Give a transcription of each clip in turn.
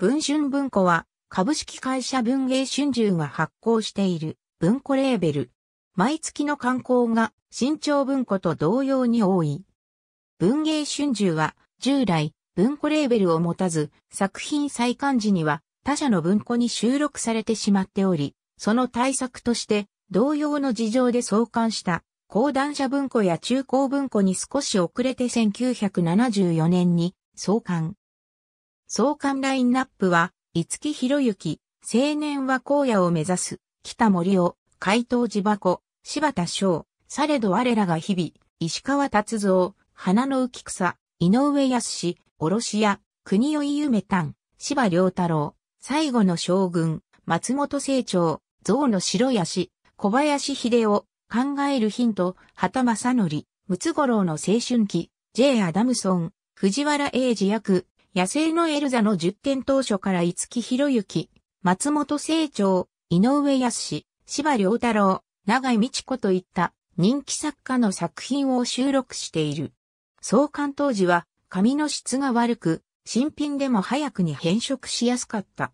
文春文庫は、株式会社文芸春秋が発行している文庫レーベル。毎月の刊行が新潮文庫と同様に多い。文芸春秋は、従来、文庫レーベルを持たず、作品再刊時には他社の文庫に収録されてしまっており、その対策として、同様の事情で創刊した、高段社文庫や中高文庫に少し遅れて1974年に創刊。創刊ラインナップは、五木博之、青年は荒野を目指す、北森尾、怪盗地箱、柴田翔、されど我らが日々、石川達造、花の浮草、井上康おろし屋、国尾夢丹、柴良太郎、最後の将軍、松本清張、象の白や小林秀夫、考えるヒント、畑正則、ムツゴロウの青春期、J. アダムソン、藤原英二役、野生のエルザの10点当初から五木博之、松本清張、井上康、芝良太郎、長井美智子といった人気作家の作品を収録している。創刊当時は紙の質が悪く、新品でも早くに変色しやすかった。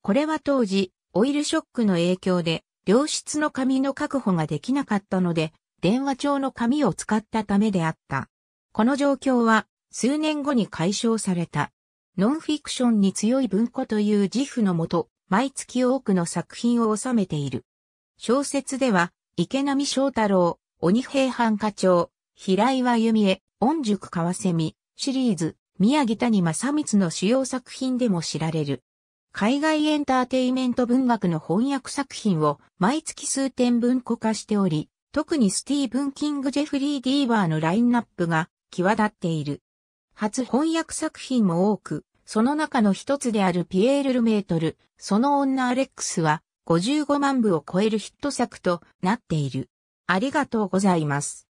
これは当時、オイルショックの影響で、良質の紙の確保ができなかったので、電話帳の紙を使ったためであった。この状況は、数年後に解消された。ノンフィクションに強い文庫という自負のもと、毎月多くの作品を収めている。小説では、池波正太郎、鬼平犯課長、平岩由美御宿、塾川蝉シリーズ、宮城谷正光の主要作品でも知られる。海外エンターテイメント文学の翻訳作品を毎月数点文庫化しており、特にスティーブン・キング・ジェフリー・ディーバーのラインナップが際立っている。初翻訳作品も多く、その中の一つであるピエール・ルメートル、その女アレックスは55万部を超えるヒット作となっている。ありがとうございます。